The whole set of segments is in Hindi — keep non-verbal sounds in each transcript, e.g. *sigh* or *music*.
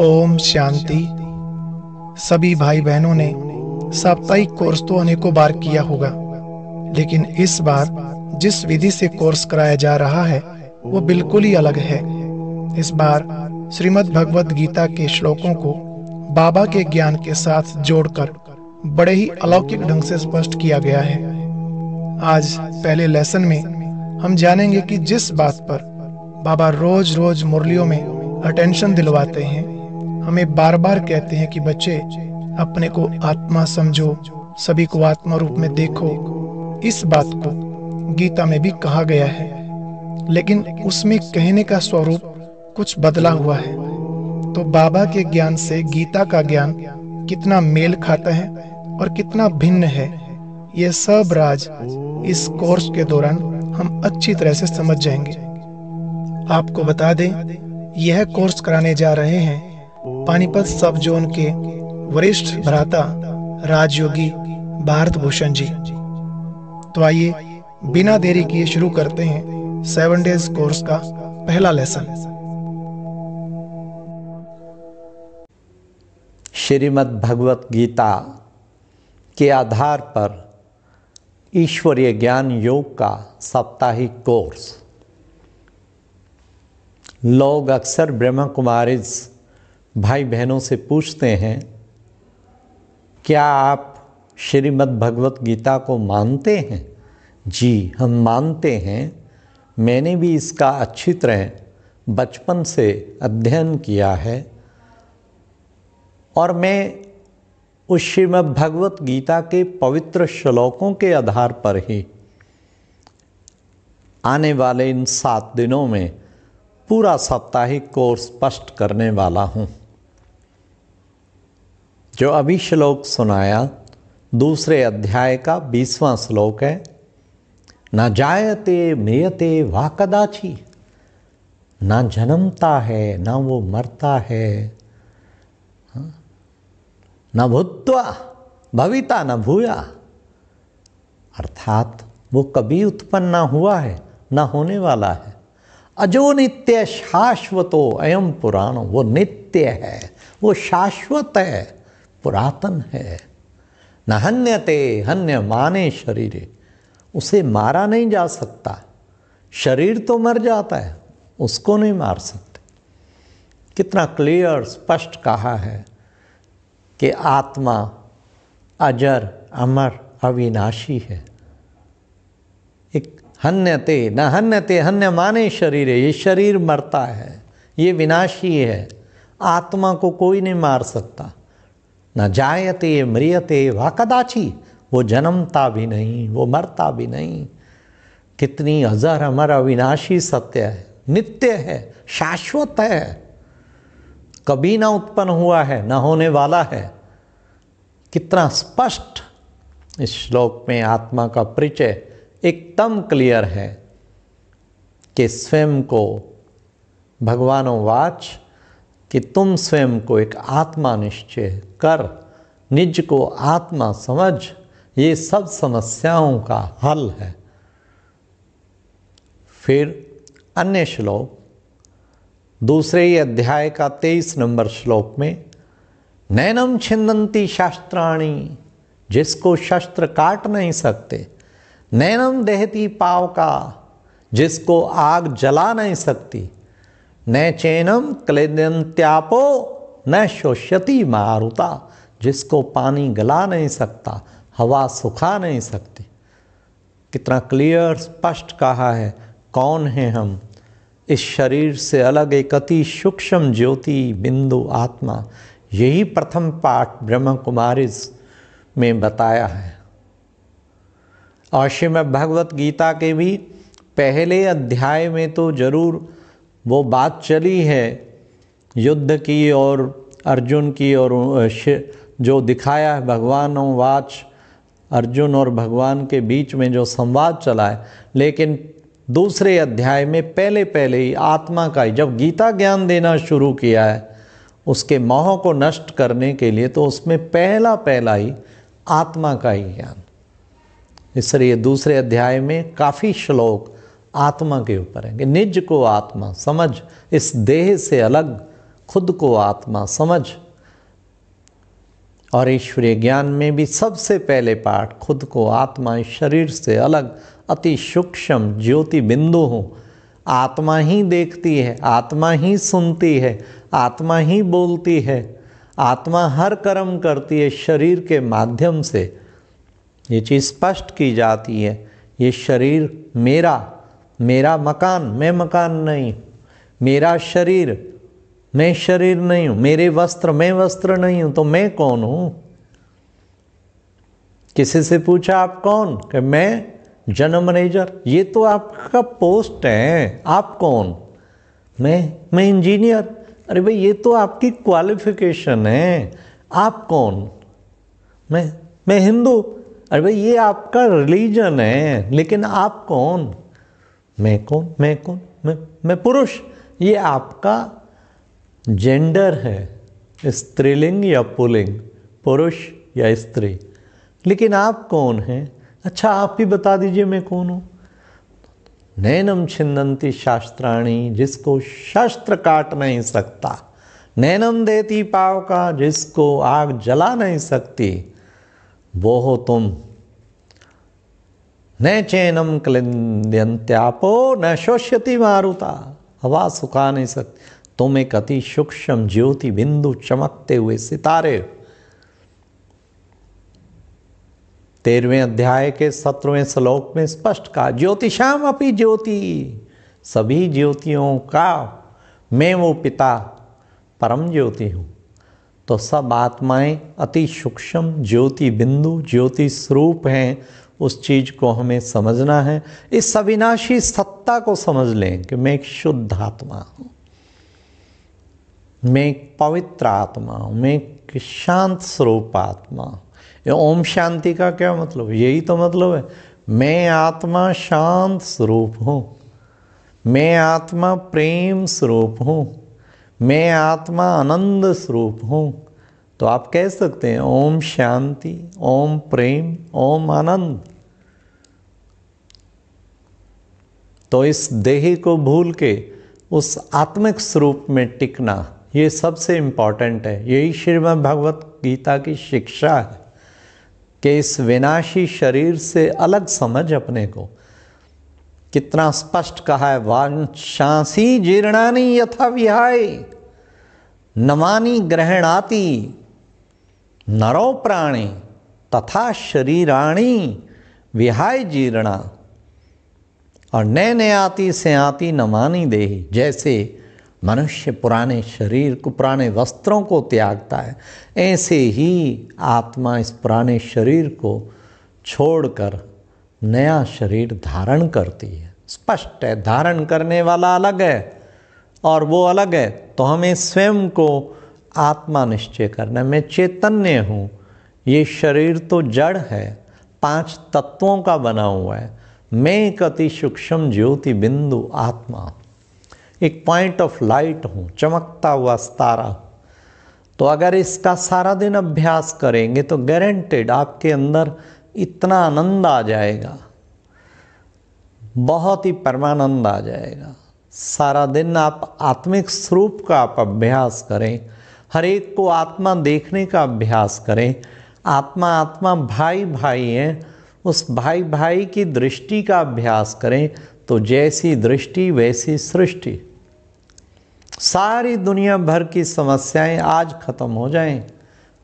ओम शांति सभी भाई बहनों ने साप्ताहिक कोर्स तो अनेकों बार किया होगा लेकिन इस बार जिस विधि से कोर्स कराया जा रहा है वो बिल्कुल ही अलग है इस बार श्रीमद् भगवत गीता के श्लोकों को बाबा के ज्ञान के साथ जोड़कर बड़े ही अलौकिक ढंग से स्पष्ट किया गया है आज पहले लेसन में हम जानेंगे कि जिस बात पर बाबा रोज रोज मुरलियों में अटेंशन दिलवाते हैं हमें बार बार कहते हैं कि बच्चे अपने को आत्मा समझो सभी को आत्मा रूप में देखो इस बात को गीता में भी कहा गया है लेकिन उसमें कहने का स्वरूप कुछ बदला हुआ है तो बाबा के ज्ञान से गीता का ज्ञान कितना मेल खाता है और कितना भिन्न है ये सब राज इस कोर्स के दौरान हम अच्छी तरह से समझ जाएंगे आपको बता दें यह कोर्स कराने जा रहे हैं पानीपत सब जोन के वरिष्ठ भ्राता राजयोगी भारत भूषण जी तो आइए बिना देरी किए शुरू करते हैं सेवन डेज कोर्स का पहला लेसन श्रीमद् भगवत गीता के आधार पर ईश्वरीय ज्ञान योग का साप्ताहिक कोर्स लोग अक्सर ब्रह्म कुमारी भाई बहनों से पूछते हैं क्या आप श्रीमद् भगवत गीता को मानते हैं जी हम मानते हैं मैंने भी इसका अच्छी तरह बचपन से अध्ययन किया है और मैं उस श्रीमद् भगवत गीता के पवित्र श्लोकों के आधार पर ही आने वाले इन सात दिनों में पूरा साप्ताहिक कोर्स स्पष्ट करने वाला हूँ जो अभी श्लोक सुनाया दूसरे अध्याय का बीसवां श्लोक है न जायते मेयते वा कदाची न जन्मता है न वो मरता है हाँ? न भूतवा भविता न भूया अर्थात वो कभी उत्पन्न ना हुआ है ना होने वाला है अजो नित्य शाश्वतो अयम पुराण वो नित्य है वो शाश्वत है पुरातन है न ते हन्य माने शरीर उसे मारा नहीं जा सकता शरीर तो मर जाता है उसको नहीं मार सकते कितना क्लियर स्पष्ट कहा है कि आत्मा अजर अमर अविनाशी है एक हन्यते न हन्यते हन्य माने शरीर ये शरीर मरता है ये विनाशी है आत्मा को कोई नहीं मार सकता न जायते मृियते व कदाची वो जन्मता भी नहीं वो मरता भी नहीं कितनी अजहर अमर अविनाशी सत्य है नित्य है शाश्वत है कभी ना उत्पन्न हुआ है ना होने वाला है कितना स्पष्ट इस श्लोक में आत्मा का परिचय एकदम क्लियर है कि स्वयं को भगवानों वाच कि तुम स्वयं को एक आत्मा निश्चय कर निज को आत्मा समझ ये सब समस्याओं का हल है फिर अन्य श्लोक दूसरे ही अध्याय का तेईस नंबर श्लोक में नैनम छिंदंती शास्त्राणी जिसको शस्त्र काट नहीं सकते नैनम देहती पाव का जिसको आग जला नहीं सकती न चैनम क्लेदंत्यापो न शोष्यति मारुता जिसको पानी गला नहीं सकता हवा सुखा नहीं सकती कितना क्लियर स्पष्ट कहा है कौन है हम इस शरीर से अलग एक अति सूक्ष्म ज्योति बिंदु आत्मा यही प्रथम पाठ ब्रह्म कुमारी में बताया है और श्रीमद भगवत गीता के भी पहले अध्याय में तो जरूर वो बात चली है युद्ध की और अर्जुन की और जो दिखाया है भगवान और वाच अर्जुन और भगवान के बीच में जो संवाद चला है लेकिन दूसरे अध्याय में पहले पहले ही आत्मा का ही जब गीता ज्ञान देना शुरू किया है उसके मोह को नष्ट करने के लिए तो उसमें पहला पहला ही आत्मा का ही ज्ञान इसलिए दूसरे अध्याय में काफ़ी श्लोक आत्मा के ऊपर है कि निज को आत्मा समझ इस देह से अलग खुद को आत्मा समझ और ईश्वरीय ज्ञान में भी सबसे पहले पाठ खुद को आत्मा इस शरीर से अलग अति सूक्ष्म ज्योति बिंदु हो आत्मा ही देखती है आत्मा ही सुनती है आत्मा ही बोलती है आत्मा हर कर्म करती है शरीर के माध्यम से ये चीज़ स्पष्ट की जाती है ये शरीर मेरा मेरा मकान मैं मकान नहीं मेरा शरीर मैं शरीर नहीं हूं मेरे वस्त्र मैं वस्त्र नहीं हूं तो मैं कौन हूं किसी से पूछा आप कौन कि मैं जनरल मैनेजर ये तो आपका पोस्ट है आप कौन मैं मैं इंजीनियर अरे भाई ये तो आपकी क्वालिफिकेशन है आप कौन मैं मैं हिंदू अरे भाई ये आपका रिलीजन है लेकिन आप कौन मैं कौन मैं कौन मैं मैं पुरुष ये आपका जेंडर है स्त्रीलिंग या पुलिंग पुरुष या स्त्री लेकिन आप कौन हैं अच्छा आप ही बता दीजिए मैं कौन हूँ नैनम छिन्दंती शास्त्राणी जिसको शास्त्र काट नहीं सकता नैनम देती पाव का जिसको आग जला नहीं सकती वो हो तुम न चैनम क्लिंद्यंत्यापो न शोष्यति मारुता हवा सुखा नहीं सकती तुम एक अति सूक्ष्म ज्योति बिंदु चमकते हुए सितारे तेरहवें अध्याय के सत्रहवें श्लोक में स्पष्ट कहा ज्योतिषाम अपनी ज्योति सभी ज्योतियों का मैं वो पिता परम ज्योति हूँ तो सब आत्माएं अति सूक्ष्म ज्योति बिंदु ज्योति स्वरूप हैं उस चीज़ को हमें समझना है इस अविनाशी सत्ता को समझ लें कि मैं एक शुद्ध आत्मा हूँ मैं एक पवित्र आत्मा हूँ मैं एक शांत स्वरूप आत्मा हूँ ये ओम शांति का क्या मतलब यही तो मतलब है मैं आत्मा शांत स्वरूप हूँ मैं आत्मा प्रेम स्वरूप हूँ मैं आत्मा आनंद स्वरूप हूँ तो आप कह सकते हैं ओम शांति ओम प्रेम ओम आनंद तो इस देही को भूल के उस आत्मिक स्वरूप में टिकना ये सबसे इम्पॉर्टेंट है यही श्रीमद् भगवत गीता की शिक्षा है कि इस विनाशी शरीर से अलग समझ अपने को कितना स्पष्ट कहा है वांशासी जीर्णानी यथा विहाय नमानी आती नरो प्राणी तथा शरीराणी विहाय जीर्णा और नए नए आती से आती नमानी दे जैसे मनुष्य पुराने शरीर को पुराने वस्त्रों को त्यागता है ऐसे ही आत्मा इस पुराने शरीर को छोड़कर नया शरीर धारण करती है स्पष्ट है धारण करने वाला अलग है और वो अलग है तो हमें स्वयं को आत्मा निश्चय करना मैं चैतन्य हूँ ये शरीर तो जड़ है पांच तत्वों का बना हुआ है मैं अति सूक्ष्म ज्योति बिंदु आत्मा एक पॉइंट ऑफ लाइट हूँ चमकता हुआ सतारा तो अगर इसका सारा दिन अभ्यास करेंगे तो गारंटेड आपके अंदर इतना आनंद आ जाएगा बहुत ही परमानंद आ जाएगा सारा दिन आप आत्मिक स्वरूप का आप अभ्यास करें हर एक को आत्मा देखने का अभ्यास करें आत्मा आत्मा भाई भाई हैं उस भाई भाई की दृष्टि का अभ्यास करें तो जैसी दृष्टि वैसी सृष्टि सारी दुनिया भर की समस्याएं आज ख़त्म हो जाएं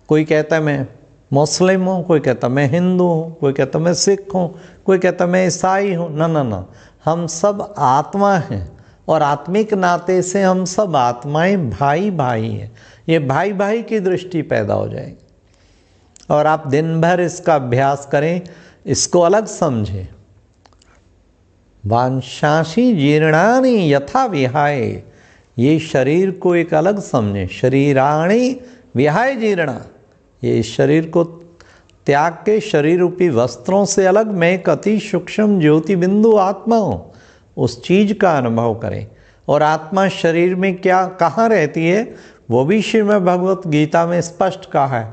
कोई कहता है मैं मुस्लिम हूँ कोई कहता मैं हिंदू हूँ कोई कहता मैं सिख हूँ कोई कहता मैं ईसाई हूँ ना ना ना हम सब आत्मा हैं और आत्मिक नाते से हम सब आत्माएं भाई भाई हैं ये भाई भाई की दृष्टि पैदा हो जाएगी और आप दिन भर इसका अभ्यास करें इसको अलग समझे वांशासी जीर्णानी यथा विहाय ये शरीर को एक अलग समझे शरीराणी विहाय जीर्णा ये शरीर को त्याग के शरीर रूपी वस्त्रों से अलग मैं एक अति सूक्ष्म ज्योति बिंदु आत्मा हूँ उस चीज का अनुभव करें और आत्मा शरीर में क्या कहाँ रहती है वो भी श्रीमद भगवत गीता में स्पष्ट कहा है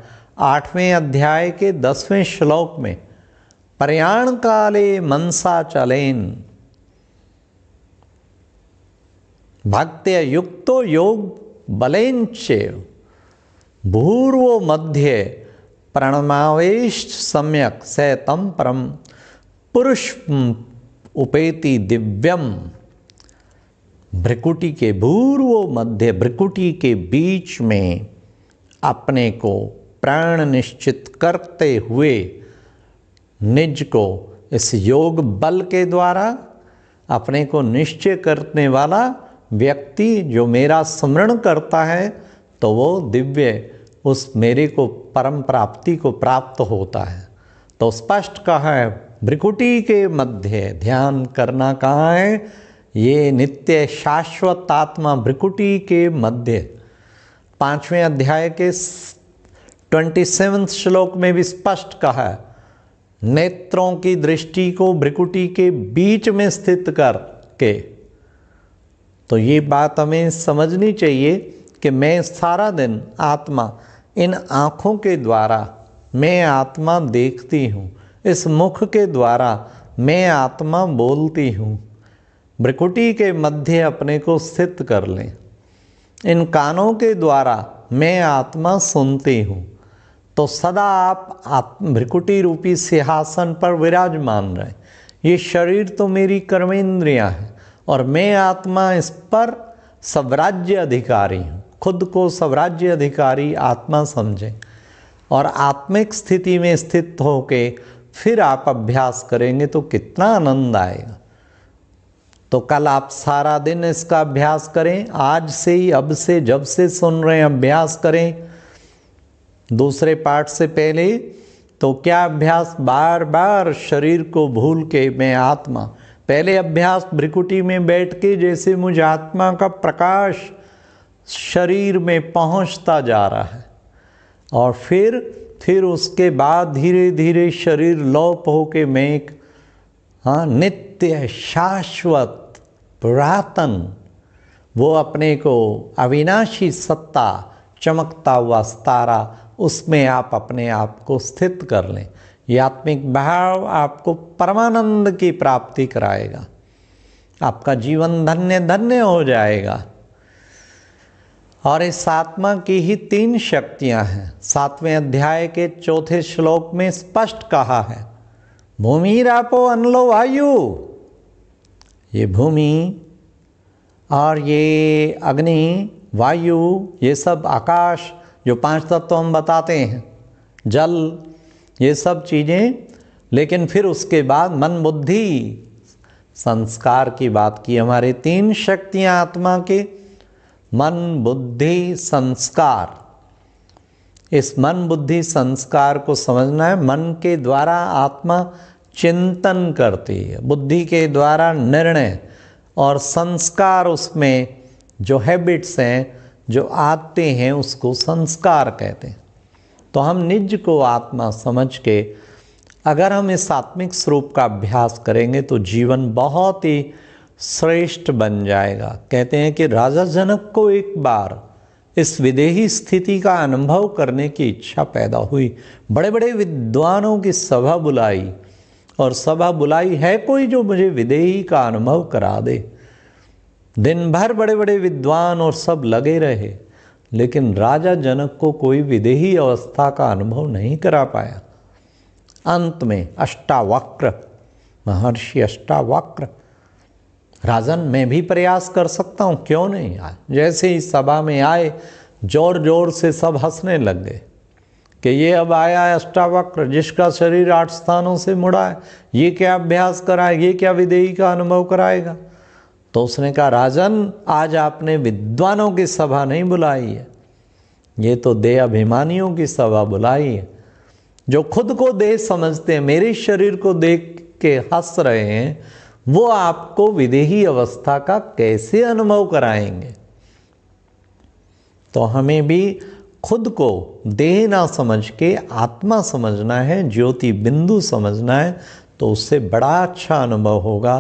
आठवें अध्याय के दसवें श्लोक में प्रयाण काले मनसा चलेन भक्त युक्तो योग बलेंचेव भूर्वो मध्य प्रणमावेश सम्यक स तम परम पुरुष उपेति दिव्यम भ्रिकुटी के भूर्व मध्य भ्रिकुटी के बीच में अपने को प्राण निश्चित करते हुए निज को इस योग बल के द्वारा अपने को निश्चय करने वाला व्यक्ति जो मेरा स्मरण करता है तो वो दिव्य उस मेरे को परम प्राप्ति को प्राप्त होता है तो स्पष्ट कहा है ब्रिकुटी के मध्य ध्यान करना कहाँ है ये नित्य शाश्वत आत्मा भ्रिकुटी के मध्य पांचवें अध्याय के ट्वेंटी सेवन्थ श्लोक में भी स्पष्ट कहा है नेत्रों की दृष्टि को भ्रिकुटी के बीच में स्थित कर के तो ये बात हमें समझनी चाहिए कि मैं सारा दिन आत्मा इन आँखों के द्वारा मैं आत्मा देखती हूँ इस मुख के द्वारा मैं आत्मा बोलती हूँ भ्रिकुटी के मध्य अपने को स्थित कर लें इन कानों के द्वारा मैं आत्मा सुनती हूँ तो सदा आप भ्रिकुटी रूपी सिंहासन पर विराजमान रहे ये शरीर तो मेरी कर्मेंद्रियां हैं और मैं आत्मा इस पर स्वराज्य अधिकारी हूँ खुद को स्वराज्य अधिकारी आत्मा समझें और आत्मिक स्थिति में स्थित होके फिर आप अभ्यास करेंगे तो कितना आनंद आएगा तो कल आप सारा दिन इसका अभ्यास करें आज से ही अब से जब से सुन रहे हैं अभ्यास करें दूसरे पाठ से पहले तो क्या अभ्यास बार बार शरीर को भूल के मैं आत्मा पहले अभ्यास भ्रिकुटी में बैठ के जैसे मुझे आत्मा का प्रकाश शरीर में पहुंचता जा रहा है और फिर फिर उसके बाद धीरे धीरे शरीर लोप के मैं एक हाँ नित्य शाश्वत पुरातन वो अपने को अविनाशी सत्ता चमकता हुआ सतारा उसमें आप अपने आप को स्थित कर लें ये आत्मिक भाव आपको परमानंद की प्राप्ति कराएगा आपका जीवन धन्य धन्य हो जाएगा और इस आत्मा की ही तीन शक्तियां हैं सातवें अध्याय के चौथे श्लोक में स्पष्ट कहा है भूमि रापो अनलो वायु ये भूमि और ये अग्नि वायु ये सब आकाश जो पांच तत्व हम बताते हैं जल ये सब चीज़ें लेकिन फिर उसके बाद मन बुद्धि संस्कार की बात की हमारे तीन शक्तियां आत्मा के मन बुद्धि संस्कार इस मन बुद्धि संस्कार को समझना है मन के द्वारा आत्मा चिंतन करती है बुद्धि के द्वारा निर्णय और संस्कार उसमें जो हैबिट्स हैं जो आते हैं उसको संस्कार कहते हैं तो हम निज को आत्मा समझ के अगर हम इस आत्मिक स्वरूप का अभ्यास करेंगे तो जीवन बहुत ही श्रेष्ठ बन जाएगा कहते हैं कि राजा जनक को एक बार इस विदेही स्थिति का अनुभव करने की इच्छा पैदा हुई बड़े बड़े विद्वानों की सभा बुलाई और सभा बुलाई है कोई जो मुझे विदेही का अनुभव करा दे दिन भर बड़े बड़े विद्वान और सब लगे रहे लेकिन राजा जनक को कोई विदेही अवस्था का अनुभव नहीं करा पाया अंत में अष्टावक्र महर्षि अष्टावक्र राजन मैं भी प्रयास कर सकता हूँ क्यों नहीं आ जैसे ही सभा में आए जोर जोर से सब हंसने लग गए कि ये अब आया अष्टावक्र जिसका शरीर आठ स्थानों से मुड़ा है ये क्या अभ्यास कराए ये क्या विदेही का अनुभव कराएगा तो उसने कहा राजन आज आपने विद्वानों की सभा नहीं बुलाई है ये तो देह अभिमानियों की सभा बुलाई है जो खुद को देह समझते हैं मेरे शरीर को देख के हंस रहे हैं वो आपको विदेही अवस्था का कैसे अनुभव कराएंगे तो हमें भी खुद को देह ना समझ के आत्मा समझना है ज्योति बिंदु समझना है तो उससे बड़ा अच्छा अनुभव होगा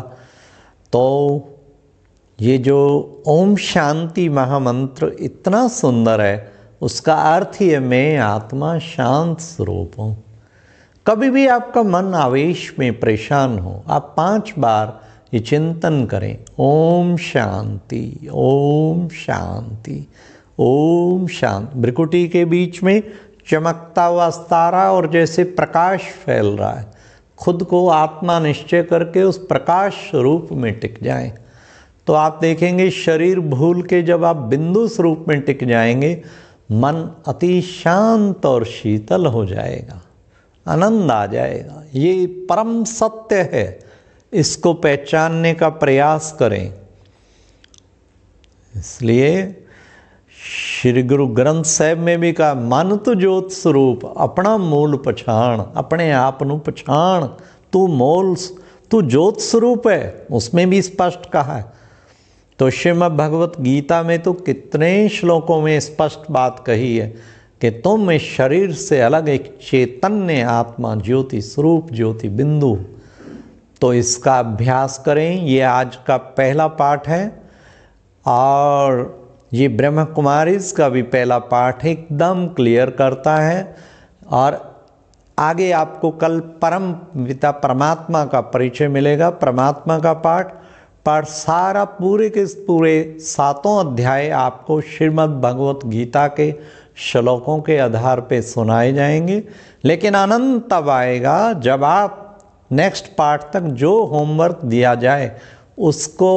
तो ये जो ओम शांति महामंत्र इतना सुंदर है उसका अर्थ ही है मैं आत्मा शांत स्वरूप हूँ कभी भी आपका मन आवेश में परेशान हो आप पांच बार ये चिंतन करें ओम शांति ओम शांति ओम शांति भ्रिकुटी के बीच में चमकता हुआ तारा और जैसे प्रकाश फैल रहा है खुद को आत्मा निश्चय करके उस प्रकाश रूप में टिक जाएं तो आप देखेंगे शरीर भूल के जब आप बिंदु स्वरूप में टिक जाएंगे मन अति शांत और शीतल हो जाएगा आनंद आ जाएगा ये परम सत्य है इसको पहचानने का प्रयास करें इसलिए श्री गुरु ग्रंथ साहब में भी कहा मन तो ज्योत स्वरूप अपना मूल पछाण अपने आप नु पछाण तू मोल तू ज्योत स्वरूप है उसमें भी स्पष्ट कहा है तो श्रीमद् भगवत गीता में तो कितने श्लोकों में स्पष्ट बात कही है कि तुम इस शरीर से अलग एक चैतन्य आत्मा ज्योति स्वरूप ज्योति बिंदु तो इसका अभ्यास करें ये आज का पहला पाठ है और ये ब्रह्म कुमारीज का भी पहला पाठ एकदम क्लियर करता है और आगे आपको कल परम पिता परमात्मा का परिचय मिलेगा परमात्मा का पाठ पर सारा पूरे के पूरे सातों अध्याय आपको श्रीमद् भगवत गीता के श्लोकों के आधार पे सुनाए जाएंगे लेकिन आनंद तब आएगा जब आप नेक्स्ट पार्ट तक जो होमवर्क दिया जाए उसको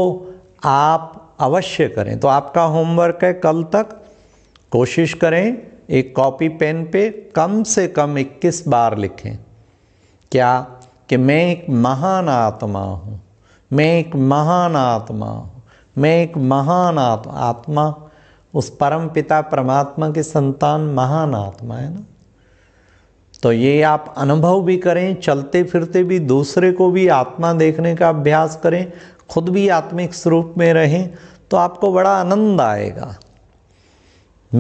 आप अवश्य करें तो आपका होमवर्क है कल तक कोशिश करें एक कॉपी पेन पे कम से कम 21 बार लिखें क्या कि मैं एक महान आत्मा हूँ मैं एक महान आत्मा हूँ मैं एक महान आत्मा आत्मा उस परम पिता परमात्मा की संतान महान आत्मा है ना तो ये आप अनुभव भी करें चलते फिरते भी दूसरे को भी आत्मा देखने का अभ्यास करें खुद भी आत्मिक स्वरूप में रहें तो आपको बड़ा आनंद आएगा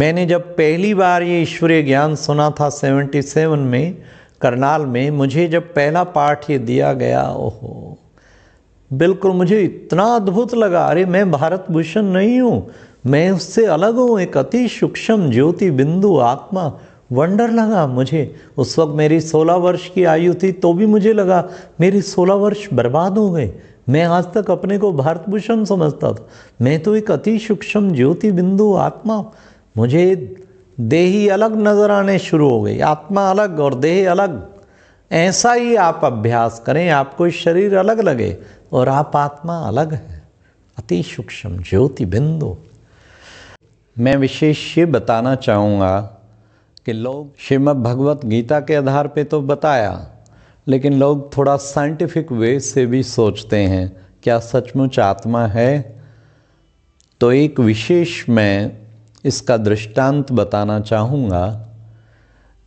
मैंने जब पहली बार ये ईश्वरीय ज्ञान सुना था 77 में करनाल में मुझे जब पहला पाठ ये दिया गया ओहो बिल्कुल मुझे इतना अद्भुत लगा अरे मैं भारत भूषण नहीं हूँ मैं उससे अलग हूँ एक अति सूक्ष्म ज्योति बिंदु आत्मा वंडर लगा मुझे उस वक्त मेरी 16 वर्ष की आयु थी तो भी मुझे लगा मेरी 16 वर्ष बर्बाद हो गए मैं आज तक अपने को भारत भूषण समझता था मैं तो एक अति सूक्ष्म ज्योति बिंदु आत्मा मुझे देही अलग नज़र आने शुरू हो गई आत्मा अलग और देह अलग ऐसा ही आप अभ्यास करें आपको शरीर अलग लगे और आप आत्मा अलग है अति सूक्ष्म ज्योति बिंदु मैं विशेष ये बताना चाहूँगा कि लोग श्रीमद भगवत गीता के आधार पे तो बताया लेकिन लोग थोड़ा साइंटिफिक वे से भी सोचते हैं क्या सचमुच आत्मा है तो एक विशेष मैं इसका दृष्टांत बताना चाहूँगा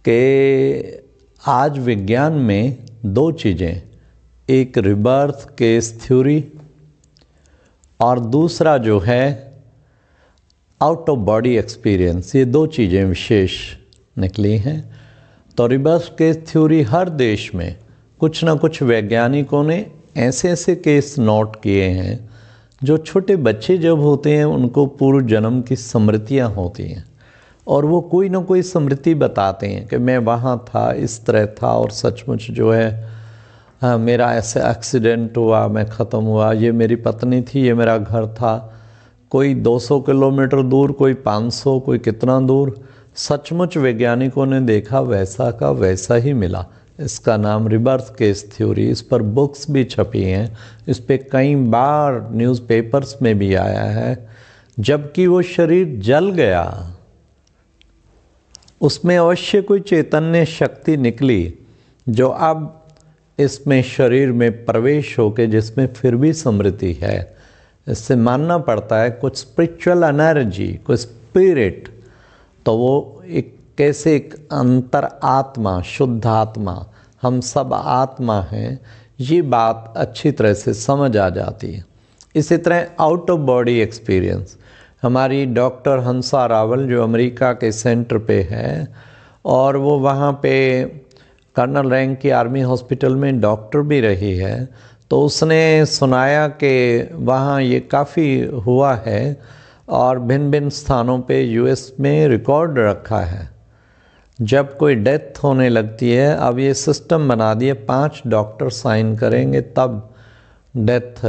कि आज विज्ञान में दो चीज़ें एक रिबर्थ केस थ्योरी और दूसरा जो है आउट ऑफ बॉडी एक्सपीरियंस ये दो चीज़ें विशेष निकली हैं तो रिबर्थ केस थ्योरी हर देश में कुछ ना कुछ वैज्ञानिकों ने ऐसे ऐसे केस नोट किए हैं जो छोटे बच्चे जब होते हैं उनको पूर्व जन्म की स्मृतियाँ होती हैं और वो कोई ना कोई स्मृति बताते हैं कि मैं वहाँ था इस तरह था और सचमुच जो है आ, मेरा ऐसे एक्सीडेंट हुआ मैं ख़त्म हुआ ये मेरी पत्नी थी ये मेरा घर था कोई 200 किलोमीटर दूर कोई 500 कोई कितना दूर सचमुच वैज्ञानिकों ने देखा वैसा का वैसा ही मिला इसका नाम रिबर्थ केस थ्योरी इस पर बुक्स भी छपी हैं इस पर कई बार न्यूज़पेपर्स में भी आया है जबकि वो शरीर जल गया उसमें अवश्य कोई चैतन्य शक्ति निकली जो अब इसमें शरीर में प्रवेश होके जिसमें फिर भी स्मृति है इससे मानना पड़ता है कुछ स्पिरिचुअल एनर्जी कुछ स्पिरिट तो वो एक कैसे एक अंतर आत्मा शुद्ध आत्मा हम सब आत्मा हैं ये बात अच्छी तरह से समझ आ जाती है इसी तरह आउट ऑफ बॉडी एक्सपीरियंस हमारी डॉक्टर हंसा रावल जो अमेरिका के सेंटर पे है और वो वहाँ पे कर्नल रैंक की आर्मी हॉस्पिटल में डॉक्टर भी रही है तो उसने सुनाया कि वहाँ ये काफ़ी हुआ है और भिन्न भिन्न स्थानों पे यूएस में रिकॉर्ड रखा है जब कोई डेथ होने लगती है अब ये सिस्टम बना दिए पांच डॉक्टर साइन करेंगे तब डेथ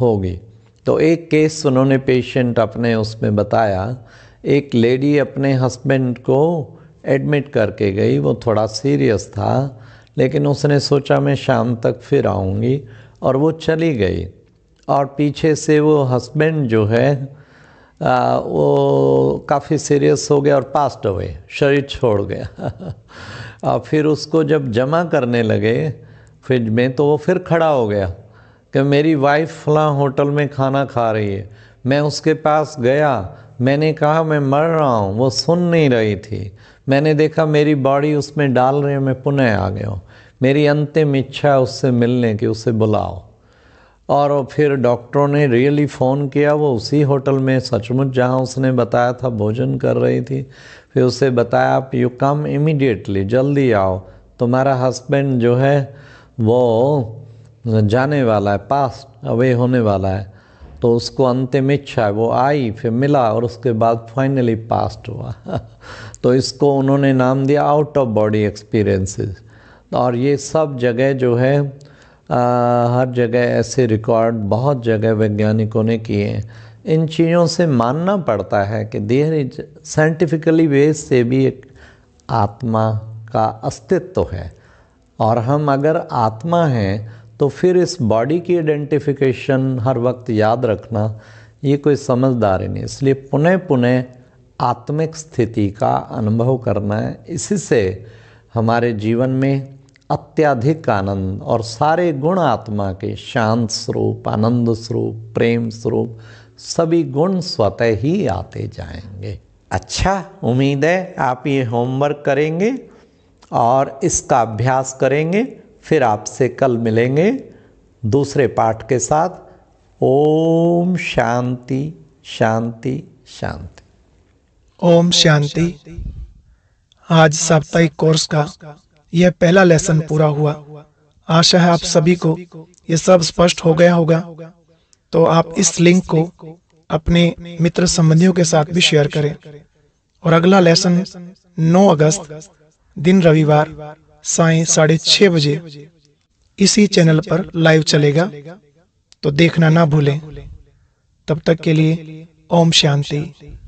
होगी तो एक केस उन्होंने पेशेंट अपने उसमें बताया एक लेडी अपने हस्बैंड को एडमिट करके गई वो थोड़ा सीरियस था लेकिन उसने सोचा मैं शाम तक फिर आऊँगी और वो चली गई और पीछे से वो हस्बैंड जो है आ, वो काफ़ी सीरियस हो गया और पास्ट अवे शरीर छोड़ गया *laughs* और फिर उसको जब जमा करने लगे फ्रिज में तो वो फिर खड़ा हो गया कि मेरी वाइफ फला होटल में खाना खा रही है मैं उसके पास गया मैंने कहा मैं मर रहा हूँ वो सुन नहीं रही थी मैंने देखा मेरी बॉडी उसमें डाल रही मैं पुनः आ गया हूँ मेरी अंतिम इच्छा है उससे मिलने की उसे बुलाओ और फिर डॉक्टरों ने रियली फ़ोन किया वो उसी होटल में सचमुच जहाँ उसने बताया था भोजन कर रही थी फिर उसे बताया आप यू कम इमिडिएटली जल्दी आओ तुम्हारा हस्बैंड जो है वो जाने वाला है पास अवे होने वाला है तो उसको अंतिम इच्छा है वो आई फिर मिला और उसके बाद फाइनली पास्ट हुआ *laughs* तो इसको उन्होंने नाम दिया आउट ऑफ बॉडी एक्सपीरियंसेस और ये सब जगह जो है आ, हर जगह ऐसे रिकॉर्ड बहुत जगह वैज्ञानिकों ने किए हैं इन चीज़ों से मानना पड़ता है कि देर इज साइंटिफिकली वेज से भी एक आत्मा का अस्तित्व है और हम अगर आत्मा हैं तो फिर इस बॉडी की आइडेंटिफिकेशन हर वक्त याद रखना ये कोई समझदार नहीं इसलिए पुनः पुनः आत्मिक स्थिति का अनुभव करना है इसी से हमारे जीवन में अत्याधिक आनंद और सारे गुण आत्मा के शांत स्वरूप आनंद स्वरूप प्रेम स्वरूप सभी गुण स्वतः ही आते जाएंगे अच्छा उम्मीद है आप ये होमवर्क करेंगे और इसका अभ्यास करेंगे फिर आपसे कल मिलेंगे दूसरे पाठ के साथ ओम शांति शांति शांति ओम शांति आज साप्ताहिक कोर्स का यह पहला लेसन पूरा हुआ आशा है आप सभी को यह सब स्पष्ट हो गया होगा तो आप इस लिंक को अपने मित्र संबंधियों के साथ भी शेयर करें और अगला लेसन 9 अगस्त दिन रविवार साय साढ़े छह बजे इसी चैनल पर लाइव चलेगा तो देखना ना भूलें तब तक के लिए ओम शांति